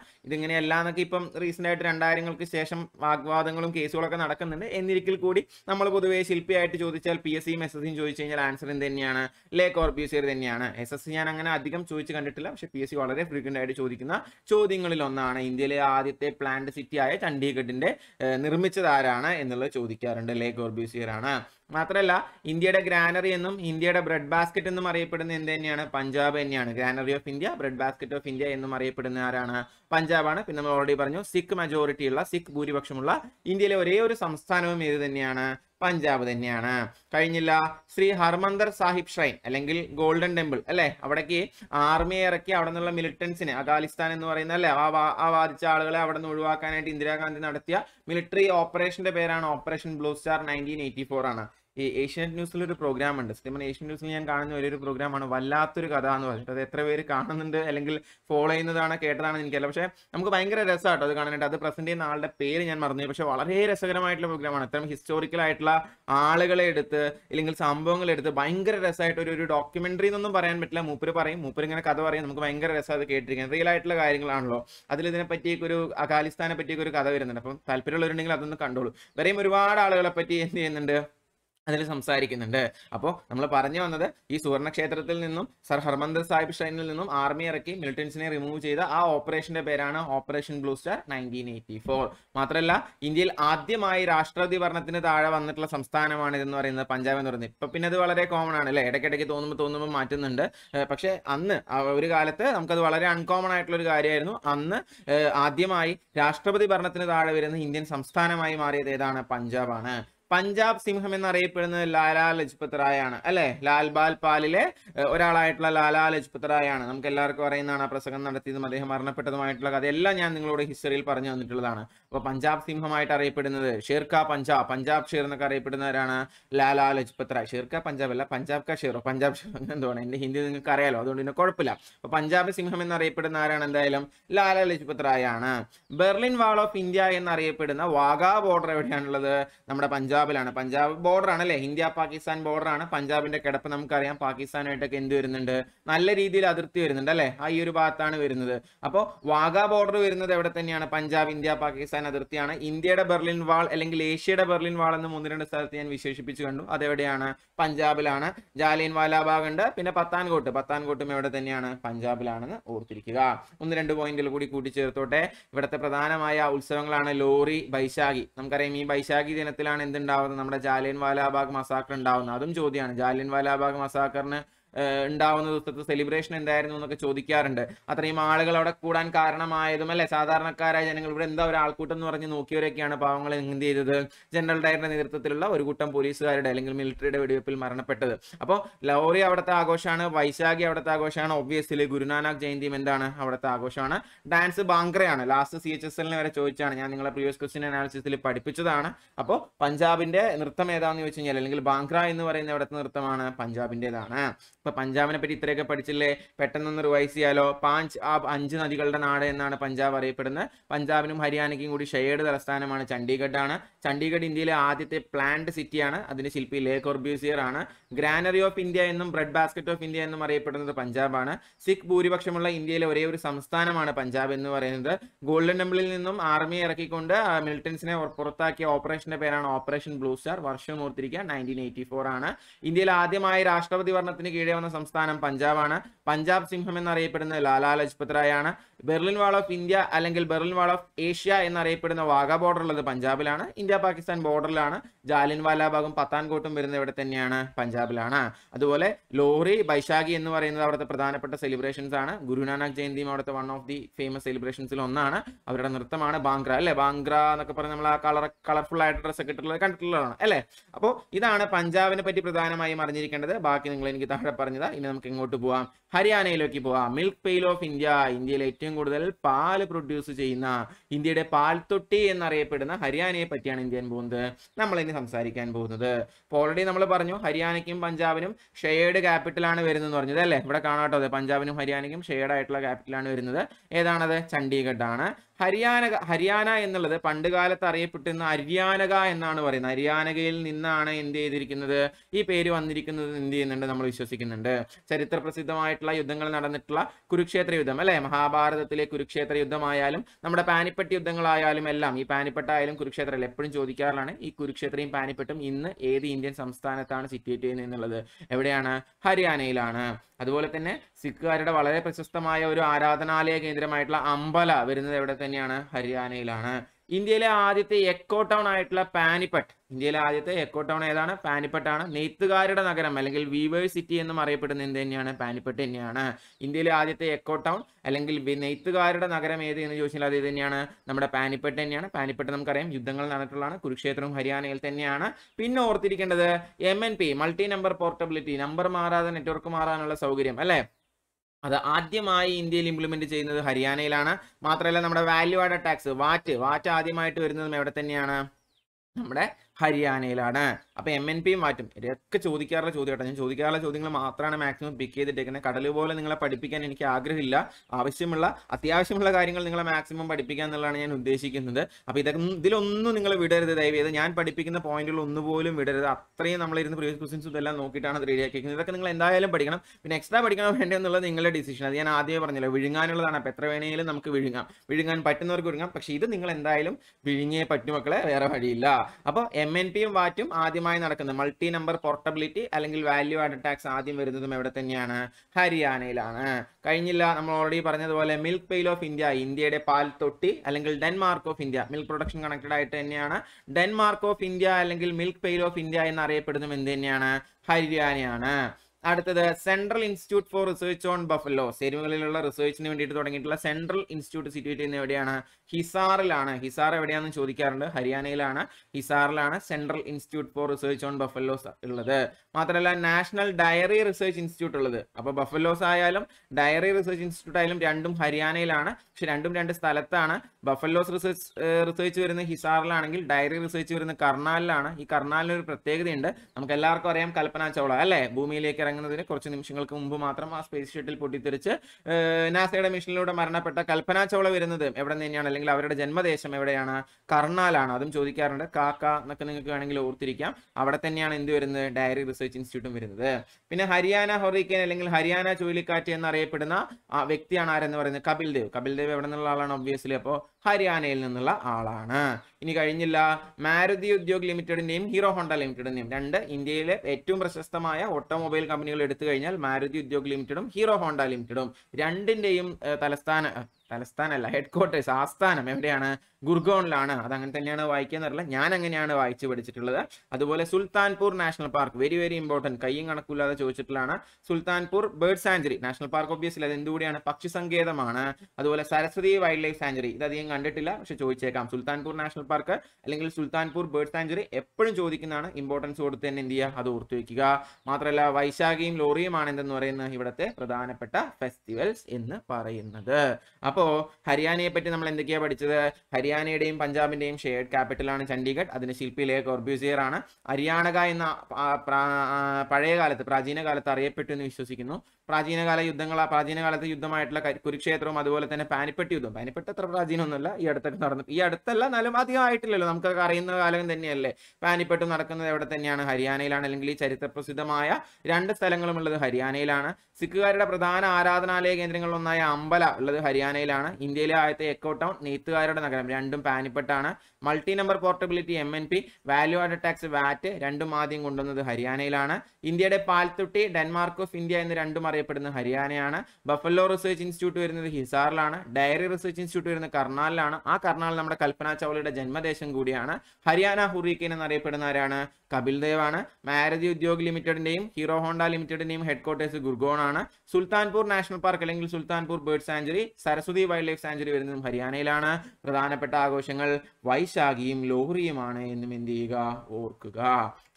എന്നൊക്കെ ഇപ്പം റീസെൻ്റ് ആയിട്ട് രണ്ടായിരങ്ങൾക്ക് ശേഷം വാഗ്വാദങ്ങളും കേസുകളൊക്കെ നടക്കുന്നുണ്ട് എന്നിരിക്കൽ കൂടി നമ്മൾ പൊതുവെ ശില്പിയായിട്ട് ചോദിച്ചാൽ പി എസ് സിയും എസ് എസ് സിയും ചോദിച്ചു കഴിഞ്ഞാൽ ആൻസർ എന്ത് തന്നെയാണ് ലേ കോർബ്യൂസിയർ തന്നെയാണ് എസ് എസ് സി ഞാൻ അങ്ങനെ അധികം ചോദിച്ച് കണ്ടിട്ടില്ല പക്ഷേ പി എസ് സി വളരെ ഫ്രീക്വൻ്റ് ആയിട്ട് ചോദിക്കുന്ന ചോദ്യങ്ങളിൽ ഒന്നാണ് ഇന്ത്യയിലെ ആദ്യത്തെ പ്ലാൻ ഗ്രാൻഡ് ആയ ചണ്ഡീഗഡിൻ്റെ നിർമ്മിച്ചതാരാണ് എന്നുള്ളത് ചോദിക്കാറുണ്ട് ലേ കോർബ്യൂസിയർ ആണ് മാത്രമല്ല ഇന്ത്യയുടെ ഗ്രാനറി എന്നും ഇന്ത്യയുടെ ബ്രെഡ് ബാസ്ക്കറ്റ് എന്നും അറിയപ്പെടുന്ന എന്ത് തന്നെയാണ് പഞ്ചാബ് തന്നെയാണ് granary of India bread basket of India എന്നും അറിയപ്പെടുന്ന ആരാണ് പഞ്ചാബാണ് പിന്നെ നമ്മൾ ഓൾറെഡി പറഞ്ഞു സിഖ് മെജോറിറ്റി ഉള്ള സിഖ് ഭൂരിപക്ഷമുള്ള ഇന്ത്യയിലെ ഒരേ ഒരു സംസ്ഥാനവും ഏത് തന്നെയാണ് പഞ്ചാബ് തന്നെയാണ് കഴിഞ്ഞില്ല ശ്രീ ഹർമന്ദർ സാഹിബ് ഷ്രൈൻ അല്ലെങ്കിൽ ഗോൾഡൻ ടെമ്പിൾ അല്ലെ അവിടേക്ക് ആർമിയെ ഇറക്കി അവിടെ നിന്നുള്ള മിലിറ്റൻസിനെ അഗാലിസ്ഥാൻ എന്ന് പറയുന്ന അല്ലെ ആ ബാധിച്ച ആളുകളെ അവിടെ നിന്ന് ഒഴിവാക്കാനായിട്ട് ഇന്ദിരാഗാന്ധി നടത്തിയ മിലിറ്ററി ഓപ്പറേഷന്റെ പേരാണ് ഓപ്പറേഷൻ ബ്ലൂ സ്റ്റാർ നയൻറ്റീൻ ആണ് ഈ ഏഷ്യനെറ്റ് ന്യൂസിൽ ഒരു പ്രോഗ്രാം ഉണ്ട് സത്യം ഏഷ്യൻ ന്യൂസിൽ ഞാൻ കാണുന്ന ഒരു പ്രോഗ്രാമാണ് വല്ലാത്തൊരു കഥ എന്ന് പറഞ്ഞിട്ട് അത് എത്ര പേര് കാണുന്നുണ്ട് അല്ലെങ്കിൽ ഫോളോ ചെയ്യുന്നതാണ് കേട്ടതാണെന്ന് എനിക്കല്ല പക്ഷേ നമുക്ക് ഭയങ്കര രസമാട്ടോ അത് കാണാനായിട്ട് അത് പ്രസന്റ് ചെയ്യുന്ന ആളുടെ പേര് ഞാൻ മറന്നു പക്ഷേ വളരെ രസകരമായിട്ടുള്ള പ്രോഗ്രാമാണ് ഇത്തരം ഹിസ്റ്റോറിക്കൽ ആയിട്ടുള്ള ആളുകളെ എടുത്ത് അല്ലെങ്കിൽ സംഭവങ്ങൾ എടുത്ത് ഭയങ്കര രസമായിട്ട് ഒരു ഡോക്യുമെന്ററി എന്നൊന്നും പറയാൻ പറ്റില്ല മൂപ്പര് പറയും മൂപ്പര് ഇങ്ങനെ കഥ പറയും നമുക്ക് ഭയങ്കര രസം അത് കേട്ടിരിക്കുന്നത് റിയൽ ആയിട്ടുള്ള കാര്യങ്ങളാണല്ലോ അതിൽ ഇതിനെ പറ്റി ഒരു അകാലിസ്ഥാനെ പറ്റിയൊക്കെ ഒരു കഥ വരുന്നുണ്ട് അപ്പം താല്പര്യമുള്ളവരുണ്ടെങ്കിൽ അതൊന്ന് കണ്ടോളൂ വേറെയും ഒരുപാട് ആളുകളെ പറ്റി എന്ത് ചെയ്യുന്നുണ്ട് അതിൽ സംസാരിക്കുന്നുണ്ട് അപ്പോൾ നമ്മൾ പറഞ്ഞു വന്നത് ഈ സുവർണക്ഷേത്രത്തിൽ നിന്നും സർ ഹർമന്ദർ സാഹിബ് ഷൈനിൽ നിന്നും ആർമി ഇറക്കി മിലിറ്റൻസിനെ റിമൂവ് ചെയ്ത ആ ഓപ്പറേഷന്റെ പേരാണ് operation blue star nineteen eighty four മാത്രമല്ല ഇന്ത്യയിൽ ആദ്യമായി രാഷ്ട്രപതി ഭരണത്തിന് താഴെ വന്നിട്ടുള്ള സംസ്ഥാനമാണ് ഇതെന്ന് പറയുന്നത് പഞ്ചാബ് എന്ന് പറയുന്നത് ഇപ്പൊ പിന്നെ അത് വളരെ കോമൺ ആണ് അല്ലേ ഇടയ്ക്കിടയ്ക്ക് തോന്നുമ്പോൾ തോന്നുമ്പോൾ മാറ്റുന്നുണ്ട് പക്ഷേ അന്ന് ഒരു കാലത്ത് നമുക്കത് വളരെ അൺകോമൺ ആയിട്ടുള്ള ഒരു കാര്യമായിരുന്നു അന്ന് ആദ്യമായി രാഷ്ട്രപതി ഭരണത്തിന് താഴെ വരുന്ന ഇന്ത്യൻ സംസ്ഥാനമായി മാറിയത് ഏതാണ് പഞ്ചാബാണ് പഞ്ചാബ് സിംഹം എന്നറിയപ്പെടുന്നത് ലാലാ ലജ്പത് റായാണ് അല്ലെ ലാൽബാൽ പാലിലെ ഒരാളായിട്ടുള്ള ലാലാ ലജ്പത് റായാണ് നമുക്ക് എല്ലാവർക്കും അറിയുന്നതാണ് ആ പ്രസംഗം നടത്തിയതും അദ്ദേഹം മരണപ്പെട്ടതുമായിട്ടുള്ള കഥയെല്ലാം ഞാൻ നിങ്ങളോട് ഹിസ്റ്ററിയിൽ പറഞ്ഞു തന്നിട്ടുള്ളതാണ് അപ്പോൾ പഞ്ചാബ് സിംഹമായിട്ട് അറിയപ്പെടുന്നത് ഷേർഖ പഞ്ചാബ് പഞ്ചാബ് ഷീർ എന്നൊക്കെ അറിയപ്പെടുന്നവരാണ് ലാലാ ലജ്പത് റായ് ഷേർഖ പഞ്ചാബ് അല്ല പഞ്ചാബ് ക ഷീറോ പഞ്ചാബ് ഷീർ അങ്ങനെ എന്റെ ഹിന്ദി നിങ്ങൾക്ക് അറിയാലോ അതുകൊണ്ട് പിന്നെ കുഴപ്പമില്ല അപ്പോൾ പഞ്ചാബ് സിംഹം എന്നറിയപ്പെടുന്ന ആരാണ് എന്തായാലും ലാലാ ലജ്പത് ആണ് ബെർലിൻ വാൾ ഓഫ് ഇന്ത്യ എന്നറിയപ്പെടുന്ന വാഗാ ബോർഡർ എവിടെയാണുള്ളത് നമ്മുടെ പഞ്ചാബ് പഞ്ചാബിലാണ് പഞ്ചാബ് ബോർഡറാണ് അല്ലേ ഇന്ത്യ പാകിസ്ഥാൻ ബോർഡറാണ് പഞ്ചാബിന്റെ കിടപ്പ് നമുക്കറിയാം പാകിസ്ഥാനായിട്ടൊക്കെ എന്ത് വരുന്നുണ്ട് നല്ല രീതിയിൽ അതിർത്തി വരുന്നുണ്ട് അല്ലേ ആ ഈ ഒരു ഭാഗത്താണ് വരുന്നത് അപ്പോൾ വാഗ ബോർഡർ വരുന്നത് എവിടെ തന്നെയാണ് പഞ്ചാബ് ഇന്ത്യ പാകിസ്ഥാൻ അതിർത്തിയാണ് ഇന്ത്യയുടെ ബെർലിൻ വാൾ അല്ലെങ്കിൽ ഏഷ്യയുടെ ബെർലിൻ വാൾ എന്ന് മൂന്ന് രണ്ട് സ്ഥലത്ത് ഞാൻ വിശേഷിപ്പിച്ചു കണ്ടു അതെവിടെയാണ് പഞ്ചാബിലാണ് ജാലിയൻ വാലാബാഗ് ഉണ്ട് പിന്നെ പത്താൻകോട്ട് പത്താൻകോട്ടും എവിടെ തന്നെയാണ് പഞ്ചാബിലാണെന്ന് ഓർത്തിരിക്കുക ഒന്ന് രണ്ട് പോയിന്റിൽ കൂടി കൂട്ടിച്ചേർത്തോട്ടെ ഇവിടുത്തെ പ്രധാനമായ ഉത്സവങ്ങളാണ് ലോറി ബൈശാഖി നമുക്കറിയാം ഈ ബൈശാഖി ദിനത്തിലാണ് എന്തുണ്ട് ഉണ്ടാവുന്നത് നമ്മുടെ ജാലിയൻ വാലാബാഗ് മസാക്കർ ഉണ്ടാവുന്നത് അതും ചോദ്യമാണ് ജാലിയൻ വാലാബാഗ് മസാക്കറിന് ഉണ്ടാവുന്ന ദിവസത്തെ സെലിബ്രേഷൻ എന്തായിരുന്നു എന്നൊക്കെ ചോദിക്കാറുണ്ട് അത്രയും ആളുകൾ അവിടെ കൂടാൻ കാരണമായതും അല്ലെ സാധാരണക്കാരായ ജനങ്ങൾ ഇവിടെ എന്താ ഒരു ആൾക്കൂട്ടം എന്ന് പറഞ്ഞ് നോക്കിയവരൊക്കെയാണ് പാവങ്ങൾ എന്ത് ചെയ്തത് ജനറൽ ഡയറിന്റെ നേതൃത്വത്തിലുള്ള ഒരു കൂട്ടം പോലീസുകാരുടെ അല്ലെങ്കിൽ മിലിറ്ററിയുടെ വെടിവെപ്പിൽ മരണപ്പെട്ടത് അപ്പോൾ ലോറി അവിടുത്തെ ആഘോഷമാണ് വൈശാഖി അവിടുത്തെ ആഘോഷമാണ് ഒബ്വിയസ്ലി ഗുരുനാനാക് ജയന്തിയും എന്താണ് അവിടുത്തെ ആഘോഷമാണ് ഡാൻസ് ബാങ്ക്രയാണ് ലാസ്റ്റ് സി എച്ച് എസ് എല്ലിനെ വരെ ചോദിച്ചാണ് ഞാൻ നിങ്ങളെ പ്രീവിയസ് ക്വസ്റ്റ്യൻ അനാലിസിസിൽ പഠിപ്പിച്ചതാണ് അപ്പോൾ പഞ്ചാബിന്റെ നൃത്തം ഏതാണെന്ന് ചോദിച്ചു കഴിഞ്ഞാൽ അല്ലെങ്കിൽ ബാങ്ക്ര എന്ന് പറയുന്ന അവിടുത്തെ നൃത്തമാണ് പഞ്ചാബിൻ്റെതാണ് ഇപ്പൊ പഞ്ചാബിനെ പറ്റി ഇത്രയൊക്കെ പഠിച്ചില്ലേ പെട്ടെന്നൊന്ന് റിവൈസ് ചെയ്യാലോ പാഞ്ച് ആ അഞ്ച് നദികളുടെ നാട് എന്നാണ് പഞ്ചാബ് അറിയപ്പെടുന്നത് പഞ്ചാബിനും ഹരിയാനയ്ക്കും കൂടി ഷെയർഡ് തലസ്ഥാനമാണ് ചണ്ഡീഗഡ് ആണ് ചണ്ഡീഗഡ് ഇന്ത്യയിലെ ആദ്യത്തെ പ്ലാന്റ് സിറ്റിയാണ് അതിന് ശില്പി ലേ കോർബ്യൂസിയർ ആണ് ഗ്രാനറി ഓഫ് ഇന്ത്യ എന്നും ബ്രെഡ് ബാസ്ക്കറ്റ് ഓഫ് ഇന്ത്യ എന്നും അറിയപ്പെടുന്നത് പഞ്ചാബാണ് സിഖ് ഭൂരിപക്ഷമുള്ള ഇന്ത്യയിലെ ഒരേ ഒരു സംസ്ഥാനമാണ് പഞ്ചാബ് എന്ന് പറയുന്നത് ഗോൾഡൻ ടെമ്പിളിൽ നിന്നും ആർമി ഇറക്കിക്കൊണ്ട് മിലിറ്റൻസിനെ പുറത്താക്കിയ ഓപ്പറേഷന്റെ പേരാണ് ഓപ്പറേഷൻ ബ്ലൂ സ്റ്റാർ വർഷം ഓർത്തിരിക്കുക നയൻറ്റീൻ എയ്റ്റി ഫോർ ആണ് ഇന്ത്യയിലെ ആദ്യമായി രാഷ്ട്രപതി വർണ്ണത്തിന് കീഴിൽ നിലവിലെ വന്ന സംസ്ഥാനം പഞ്ചാബാണ് പഞ്ചാബ് സിംഹം എന്നറിയപ്പെടുന്നത് ലാലാ ലജ്പത് റായാണ് ബെർലിൻ വാൾ ഓഫ് ഇന്ത്യ അല്ലെങ്കിൽ ബെർലിൻ വാൾ ഓഫ് ഏഷ്യ എന്നറിയപ്പെടുന്ന വാഗ ബോർഡർ ഉള്ളത് പഞ്ചാബിലാണ് ഇന്ത്യ പാകിസ്ഥാൻ ബോർഡറിലാണ് ജാലിൻ ഭാഗം പത്താൻകോട്ടും വരുന്ന ഇവിടെ തന്നെയാണ് പഞ്ചാബിലാണ് അതുപോലെ ലോറി ബൈശാഖി എന്ന് പറയുന്നത് അവിടുത്തെ പ്രധാനപ്പെട്ട സെലിബ്രേഷൻസ് ആണ് ഗുരുനാനാക് ജയന്തിയും അവിടുത്തെ വൺ ഓഫ് ദി ഫേമസ് സെലിബ്രേഷൻസിൽ ഒന്നാണ് അവരുടെ നൃത്തമാണ് ബാംഗ്ര അല്ലെ ബാംഗ്ര എന്നൊക്കെ പറഞ്ഞ് നമ്മൾ ആ കളർ കളർഫുൾ ആയിട്ട് ഡ്രസ്സ് ഒക്കെ കണ്ടിട്ടുള്ളതാണ് അല്ലേ അപ്പോൾ ഇതാണ് പഞ്ചാബിനെ പറ്റി പ്രധാനമായും അറിഞ്ഞിരിക്കേണ്ടത് ബാക്കി നിങ്ങൾ എനിക്ക് താഴെ പറഞ്ഞത് ഇനി നമുക്ക് ഇങ്ങോട്ട് പോവാം ഹരിയാനയിലേക്ക് പോവാം മിൽക്ക് പെയിൽ ഓഫ് ഇന്ത്യ ഇന്ത്യയിലെ ഏറ്റവും കൂടുതൽ പാൽ പ്രൊഡ്യൂസ് ചെയ്യുന്ന ഇന്ത്യയുടെ പാൽ തൊട്ടി എന്നറിയപ്പെടുന്ന ഹരിയാനയെ പറ്റിയാണ് ഇന്ത്യൻ പോകുന്നത് നമ്മൾ ഇനി സംസാരിക്കാൻ പോകുന്നത് അപ്പോൾ ഓൾറെഡി നമ്മൾ പറഞ്ഞു ഹരിയാനയ്ക്കും പഞ്ചാബിനും ഷെയർഡ് ക്യാപിറ്റലാണ് എന്ന് പറഞ്ഞത് അല്ലേ ഇവിടെ കാണാട്ടോ അതെ പഞ്ചാബിനും ഹരിയാനയ്ക്കും ഷെയർഡ് ആയിട്ടുള്ള ക്യാപിറ്റലാണ് വരുന്നത് ഏതാണത് ചണ്ഡീഗഡ് ആണ് ഹരിയാന ഹരിയാന എന്നുള്ളത് പണ്ട് കാലത്ത് അറിയപ്പെട്ടിരുന്ന ഹരിയാനക എന്നാണ് പറയുന്നത് ഹരിയാനകയിൽ നിന്നാണ് എന്ത് ചെയ്തിരിക്കുന്നത് ഈ പേര് വന്നിരിക്കുന്നത് എന്ത് ചെയ്യുന്നുണ്ട് നമ്മൾ വിശ്വസിക്കുന്നത് പറയുന്നുണ്ട് ചരിത്ര പ്രസിദ്ധമായിട്ടുള്ള യുദ്ധങ്ങൾ നടന്നിട്ടുള്ള കുരുക്ഷേത്ര യുദ്ധം അല്ലെ മഹാഭാരതത്തിലെ കുരുക്ഷേത്ര യുദ്ധമായാലും നമ്മുടെ പാനിപ്പെട്ടി യുദ്ധങ്ങളായാലും എല്ലാം ഈ പാനിപ്പട്ടായാലും കുരുക്ഷേത്രയിൽ എപ്പോഴും ചോദിക്കാറാണ് ഈ കുരുക്ഷേത്രയും പാനിപ്പെട്ടും ഇന്ന് ഏത് ഇന്ത്യൻ സംസ്ഥാനത്താണ് സിറ്റുവേറ്റ് ചെയ്യുന്നത് എന്നുള്ളത് എവിടെയാണ് ഹരിയാനയിലാണ് അതുപോലെ തന്നെ സിഖുകാരുടെ വളരെ പ്രശസ്തമായ ഒരു ആരാധനാലയ കേന്ദ്രമായിട്ടുള്ള അമ്പല വരുന്നത് എവിടെ തന്നെയാണ് ഹരിയാനയിലാണ് ഇന്ത്യയിലെ ആദ്യത്തെ എക്കോ ടൗൺ ആയിട്ടുള്ള പാനിപ്പട്ട് ഇന്ത്യയിലെ ആദ്യത്തെ എക്കോ ടൗൺ ഏതാണ് പാനിപ്പട്ടാണ് നെയ്ത്തുകാരുടെ നഗരം അല്ലെങ്കിൽ വീവേഴ്സ് സിറ്റി എന്നും അറിയപ്പെടുന്ന എന്ത് തന്നെയാണ് പാനിപ്പട്ട് തന്നെയാണ് ഇന്ത്യയിലെ ആദ്യത്തെ എക്കോ ടൗൺ അല്ലെങ്കിൽ നെയ്ത്തുകാരുടെ നഗരം ഏത് എന്ന് ചോദിച്ചാൽ അത് തന്നെയാണ് നമ്മുടെ പാനിപ്പട്ട് തന്നെയാണ് പാനിപ്പട്ട് നമുക്കറിയാം യുദ്ധങ്ങൾ നടന്നിട്ടുള്ളതാണ് കുരുക്ഷേത്രവും ഹരിയാനയിൽ തന്നെയാണ് പിന്നെ ഓർത്തിരിക്കേണ്ടത് M N P multi number portability number മാറാതെ നെറ്റ്വർക്ക് മാറാനുള്ള സൗകര്യം അല്ലേ അത് ആദ്യമായി ഇന്ത്യയിൽ ഇംപ്ലിമെന്റ് ചെയ്യുന്നത് ഹരിയാനയിലാണ് മാത്രമല്ല നമ്മുടെ value add tax VAT VAT ആദ്യമായിട്ട് വരുന്നതും എവിടെ തന്നെയാണ് നമ്മുടെ ഹരിയാനയിലാണ് അപ്പോൾ എം എൻ പി മാറ്റും ഇതൊക്കെ ചോദിക്കാറുള്ള ചോദ്യം ഞാൻ ചോദിക്കാറുള്ള ചോദ്യങ്ങൾ മാത്രമാണ് മാക്സിമം പിക്ക് ചെയ്തിട്ടേക്കുന്നത് കടൽ പോലെ നിങ്ങളെ പഠിപ്പിക്കാൻ എനിക്ക് ആഗ്രഹമില്ല ആവശ്യമുള്ള അത്യാവശ്യമുള്ള കാര്യങ്ങൾ നിങ്ങളെ മാക്സിമം പഠിപ്പിക്കുക എന്നുള്ളതാണ് ഞാൻ ഉദ്ദേശിക്കുന്നത് അപ്പോൾ ഇതൊക്കെ ഇതിലൊന്നും നിങ്ങൾ വിടരുത് ദയവേത് ഞാൻ പഠിപ്പിക്കുന്ന പോയിന്റുകൾ ഒന്നുപോലും വിടരുത് അത്രയും നമ്മളിരുന്ന് പ്രീവിയസ് ക്വസ്റ്റ്യൻസ് ഇതെല്ലാം നോക്കിയിട്ടാണ് റെഡി ആക്കിയിരിക്കുന്നത് ഇതൊക്കെ നിങ്ങൾ എന്തായാലും പഠിക്കണം പിന്നെ എക്സ്ട്രാ പഠിക്കണോ വേണ്ടേ എന്നുള്ളത് നിങ്ങളുടെ ഡിസിഷൻ അത് ഞാൻ ആദ്യമേ പറഞ്ഞല്ലോ വിഴുങ്ങാനുള്ളതാണ് അപ്പോൾ എത്ര വേണേലും നമുക്ക് വിഴുങ്ങാം വിഴുങ്ങാൻ പറ്റുന്നവർക്ക് വിഴുങ്ങാം പക്ഷേ ഇത് നിങ്ങൾ എന്തായാലും വിഴുങ്ങിയേ പറ്റുമക്കളെ വേറെ വഴിയില്ല അപ്പോൾ എം എം എൻ പിയും വാറ്റും ആദ്യമായി നടക്കുന്നത് മൾട്ടി നമ്പർ പോർട്ടബിലിറ്റി അല്ലെങ്കിൽ വാല്യൂ ആഡ് ടാക്സ് ആദ്യം വരുന്നതും എവിടെ തന്നെയാണ് ഹരിയാനയിലാണ് കഴിഞ്ഞില്ല നമ്മൾ ഓൾറെഡി പറഞ്ഞതുപോലെ മിൽക്ക് പെയിൽ ഓഫ് ഇന്ത്യ ഇന്ത്യയുടെ പാൽ തൊട്ടി അല്ലെങ്കിൽ Denmark of India milk production connected ആയിട്ട് തന്നെയാണ് ഡെൻമാർക്ക് ഓഫ് ഇന്ത്യ അല്ലെങ്കിൽ മിൽക്ക് പെയിൽ ഓഫ് ഇന്ത്യ എന്നറിയപ്പെടുന്നതും എന്ത് തന്നെയാണ് ഹരിയാനയാണ് അടുത്തത് central institute for research on buffalo സെരുമകളിലുള്ള റിസർച്ചിന് വേണ്ടിയിട്ട് തുടങ്ങിയിട്ടുള്ള സെൻട്രൽ ഇൻസ്റ്റിറ്റ്യൂട്ട് സിറ്റുവേറ്റ് ചെയ്യുന്ന എവിടെയാണ് ഹിസാറിലാണ് ഹിസാർ എവിടെയാണെന്ന് ചോദിക്കാറുണ്ട് ഹരിയാനയിലാണ് ഹിസാറിലാണ് central institute for research on buffaloes ഉള്ളത് മാത്രമല്ല നാഷണൽ ഡയറി റിസർച്ച് ഇൻസ്റ്റിറ്റ്യൂട്ട് ഉള്ളത് അപ്പോൾ ബഫലോസ് ആയാലും ഡയറി റിസർച്ച് ഇൻസ്റ്റിറ്റ്യൂട്ട് ആയാലും രണ്ടും ഹരിയാനയിലാണ് പക്ഷെ രണ്ടും രണ്ട് സ്ഥലത്താണ് ബഫലോസ് റിസർച്ച് റിസർച്ച് വരുന്നത് ഹിസാറിലാണെങ്കിൽ ഡയറി റിസർച്ച് വരുന്നത് കർണാലിലാണ് ഈ കർണാലിന് ഒരു പ്രത്യേകതയുണ്ട് നമുക്ക് എല്ലാവർക്കും അറിയാം കൽപ്പന ചൗള അല്ലേ ഭൂമിയിലേക്ക് ഇറങ്ങുന്നതിന് കുറച്ച് നിമിഷങ്ങൾക്ക് മുമ്പ് മാത്രം ആ സ്പേസ് ഷട്ടിൽ പൊട്ടിത്തെറിച്ച് നാസയുടെ മിഷനിലൂടെ മരണപ്പെട്ട കൽപ്പന ചോള വരുന്നത് എവിടെ നിന്ന് തന്നെയാണ് അല്ലെങ്കിൽ അവരുടെ ജന്മദേശം എവിടെയാണ് കർണാലാണ് അതും ചോദിക്കാറുണ്ട് കാക്ക എന്നൊക്കെ നിങ്ങൾക്ക് വേണമെങ്കിൽ ഓർത്തിരിക്കാം അവിടെ തന്നെയാണ് എന്ത് വരുന്നത് ഡയറി റിസർച്ച് ഇൻസ്റ്റിറ്റ്യൂട്ടും വരുന്നത് പിന്നെ ഹരിയാന ഹൊറിക്കൻ അല്ലെങ്കിൽ ഹരിയാന ചുഴലിക്കാറ്റ് എന്നറിയപ്പെടുന്ന ആ വ്യക്തിയാണ് ആരെന്ന് പറയുന്നത് കപിൽ ദേവ് കപിൽ ദേവ് എവിടെ നിന്നുള്ള ആളാണ് ഒബ്വിയസ്ലി അപ്പോൾ ഹരിയാനയിൽ നിന്നുള്ള ആളാണ് ഇനി കഴിഞ്ഞില്ല മാരുതി ഉദ്യോഗ് ലിമിറ്റഡിന്റെയും ഹീറോ ഹോണ്ട ലിമിറ്റഡിന്റെയും രണ്ട് ഇന്ത്യയിലെ ഏറ്റവും പ്രശസ്തമായ ഓട്ടോമൊബൈൽ കമ്പനികൾ എടുത്തു കഴിഞ്ഞാൽ മാരുതി ഉദ്യോഗ് ലിമിറ്റഡും ഹീറോ ഹോണ്ട ലിമിറ്റഡും രണ്ടിന്റെയും തലസ്ഥാന തലസ്ഥാനമല്ല ഹെഡ് ക്വാർട്ടേഴ്സ് ആസ്ഥാനം എവിടെയാണ് ഗുർഗോണിലാണ് അത് അങ്ങനെ തന്നെയാണ് വായിക്കാന്നറിയില്ല ഞാൻ അങ്ങനെയാണ് വായിച്ചു പഠിച്ചിട്ടുള്ളത് അതുപോലെ Sultanpur national park very very important കയ്യും കണക്കില്ലാതെ ചോദിച്ചിട്ടുള്ളതാണ് Sultanpur bird sanctuary national park obviously അത് എന്തുകൂടിയാണ് പക്ഷി സങ്കേതമാണ് അതുപോലെ സരസ്വതി വൈൽഡ് ലൈഫ് സാഞ്ചുറി ഇത് അധികം കണ്ടിട്ടില്ല പക്ഷെ ചോദിച്ചേക്കാം സുൽത്താൻപൂർ നാഷണൽ പാർക്ക് അല്ലെങ്കിൽ സുൽത്താൻപൂർ ബേർഡ് സാഞ്ചുറി എപ്പോഴും ചോദിക്കുന്നതാണ് ഇമ്പോർട്ടൻസ് കൊടുത്ത് തന്നെ എന്ത് ചെയ്യുക അത് ഓർത്തു വയ്ക്കുക മാത്രമല്ല വൈശാഖിയും ലോറിയുമാണ് എന്തെന്ന് പറയുന്ന ഇവിടുത്തെ പ്രധാനപ്പെട്ട ഫെസ്റ്റിവൽസ് എന്ന് പറയുന്നത് അപ്പൊ അപ്പോൾ ഹരിയാനയെ പറ്റി നമ്മൾ എന്തൊക്കെയാണ് പഠിച്ചത് ഹരിയാനയുടെയും പഞ്ചാബിന്റെയും ഷെയർഡ് ആണ് ചണ്ഡീഗഡ് അതിന് ശില്പി ലേ കോർബ്യൂസിയർ ആണ് ഹരിയാനക എന്ന പഴയ കാലത്ത് പ്രാചീന കാലത്ത് അറിയപ്പെട്ടു എന്ന് വിശ്വസിക്കുന്നു പ്രാചീനകാല യുദ്ധങ്ങൾ പ്രാചീനകാലത്ത് യുദ്ധമായിട്ടുള്ള കുരുക്ഷേത്രവും അതുപോലെ തന്നെ പാനിപ്പെട്ടി യുദ്ധം പാനിപ്പെട്ട് അത്ര പ്രാചീനമൊന്നുമല്ല ഈ അടുത്തൊക്കെ നടന്നു ഈ അടുത്തല്ല എന്നാലും അധികം ആയിട്ടില്ലല്ലോ നമുക്കൊക്കെ അറിയുന്ന കാലം തന്നെയല്ലേ പാനിപ്പെട്ട് നടക്കുന്നത് എവിടെ തന്നെയാണ് ഹരിയാനയിലാണ് അല്ലെങ്കിൽ ഈ ചരിത്രപ്രസിദ്ധമായ രണ്ട് ഉള്ളത് ഹരിയാനയിലാണ് സിഖുകാരുടെ പ്രധാന ആരാധനാലയ കേന്ദ്രങ്ങളിലൊന്നായ അമ്പല ഉള്ളത് ഹരിയാനയിലാണ് ഇന്ത്യയിലാണ് ഇന്ത്യയിലെ ആദ്യത്തെ എക്കോ ടൗൺ നെയ്ത്തുകാരുടെ നഗരം രണ്ടും പാനിപ്പെട്ടാണ് multi number portability M N P value added tax VAT രണ്ടും ആദ്യം കൊണ്ടുവന്നത് ഹരിയാനയിലാണ് ഇന്ത്യയുടെ പാൽത്തുട്ടി ഡെൻമാർക്ക് ഓഫ് ഇന്ത്യ എന്ന് രണ്ടും അറിയപ്പെടുന്നത് ഹരിയാനയാണ് ബഫല്ലോ റിസർച്ച് ഇൻസ്റ്റിറ്റ്യൂട്ട് വരുന്നത് ഹിസാറിലാണ് ഡയറി റിസർച്ച് ഇൻസ്റ്റിറ്റ്യൂട്ട് വരുന്നത് കർണാലിലാണ് ആ കർണാൽ നമ്മുടെ കൽപ്പന ചൗളയുടെ ജന്മദേശം കൂടിയാണ് ഹരിയാന ഹുറീക്കൻ എന്നറിയപ്പെടുന്ന ആരാണ് കപിൽ ദേവാണ് മാരുതി ഉദ്യോഗ് ലിമിറ്റഡിന്റെയും ഹീറോ ഹോണ്ട ലിമിറ്റഡിന്റെയും ഹെഡ് ക്വാർട്ടേഴ്സ് ഗുർഗോൺ ആണ് സുൽത്താൻപൂർ നാഷണൽ പാർക്ക് അല്ലെങ്കിൽ സുൽത്താൻപൂർ ബേർഡ് സാഞ്ചുറി സരസ്വതി പുതിയ വൈൽഡ് ലൈഫ് സാങ്ച്വറി വരുന്നതും ഹരിയാനയിലാണ് പ്രധാനപ്പെട്ട ആഘോഷങ്ങൾ വൈശാഖിയും ലോഹറിയുമാണ് എന്നും എന്ത് ചെയ്യുക ഓർക്കുക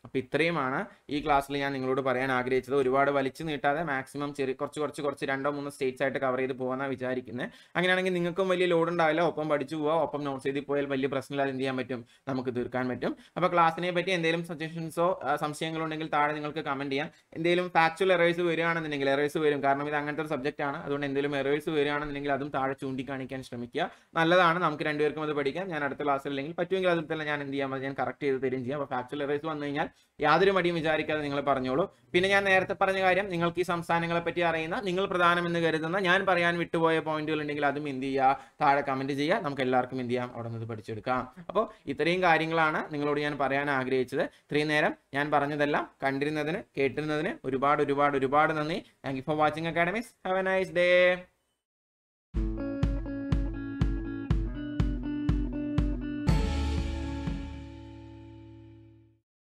അപ്പം ഇത്രയുമാണ് ഈ ക്ലാസ്സിൽ ഞാൻ നിങ്ങളോട് പറയാൻ ആഗ്രഹിച്ചത് ഒരുപാട് വലിച്ചു നീട്ടാതെ മാക്സിമം ചെറിയ കുറച്ച് കുറച്ച് കുറച്ച് രണ്ടോ മൂന്നോ സ്റ്റേറ്റ്സ് ആയിട്ട് കവർ ചെയ്ത് പോകാനാണ് വിചാരിക്കുന്നത് അങ്ങനെയാണെങ്കിൽ നിങ്ങൾക്കും വലിയ ലോഡ് ഉണ്ടാവില്ല ഒപ്പം പഠിച്ചു പോവുക ഒപ്പം നോട്ട്സ് ചെയ്തി പോയാൽ വലിയ പ്രശ്നമില്ലാതെ എന്ത് ചെയ്യാൻ പറ്റും നമുക്ക് തീർക്കാൻ പറ്റും അപ്പോൾ ക്ലാസ്സിനെ പറ്റി എന്തെങ്കിലും സജഷൻസോ സംശയങ്ങളോ ഉണ്ടെങ്കിൽ താഴെ നിങ്ങൾക്ക് കമൻറ്റ് ചെയ്യാം എന്തെങ്കിലും ഫാക്ച്വൽ എറേഴ്സ് വരികയാണെന്നുണ്ടെങ്കിൽ എറേഴ്സ് വരും കാരണം ഇത് അങ്ങനത്തെ ഒരു സബ്ജക്റ്റ് ആണ് അതുകൊണ്ട് എന്തെങ്കിലും എറേഴ്സ് വരികയാണെന്നുണ്ടെങ്കിൽ അതും താഴെ ചൂണ്ടിക്കാണിക്കാൻ ശ്രമിക്കുക നല്ലതാണ് നമുക്ക് രണ്ടുപേർക്കും അത് പഠിക്കാം ഞാൻ അടുത്ത ക്ലാസ്സിൽ അല്ലെങ്കിൽ പറ്റുമെങ്കിൽ അതിൽ തന്നെ ഞാൻ എന്ത് ചെയ്യാം ഞാൻ കറക്റ്റ് ചെയ്ത് തരും ചെയ്യാം അപ്പോൾ ഫാക്ച്വൽ എറേഴ്സ് വന്നു കഴിഞ്ഞാൽ യാതൊരു മടിയും വിചാരിക്കാതെ നിങ്ങൾ പറഞ്ഞോളൂ പിന്നെ ഞാൻ നേരത്തെ പറഞ്ഞ കാര്യം നിങ്ങൾക്ക് ഈ സംസ്ഥാനങ്ങളെ പറ്റി അറിയുന്ന നിങ്ങൾ പ്രധാനമെന്ന് കരുതുന്ന ഞാൻ പറയാൻ വിട്ടുപോയ പോയിന്റുകൾ ഉണ്ടെങ്കിൽ അതും എന്ത് ചെയ്യുക താഴെ കമന്റ് ചെയ്യുക നമുക്ക് എല്ലാവർക്കും എന്ത് ചെയ്യാം അവിടെ നിന്ന് പഠിച്ചെടുക്കാം അപ്പോൾ ഇത്രയും കാര്യങ്ങളാണ് നിങ്ങളോട് ഞാൻ പറയാൻ ആഗ്രഹിച്ചത് ഇത്രയും നേരം ഞാൻ പറഞ്ഞതെല്ലാം കണ്ടിരുന്നതിന് കേട്ടിരുന്നതിന് ഒരുപാട് ഒരുപാട് ഒരുപാട് നന്ദി thank you for watching academies have a nice day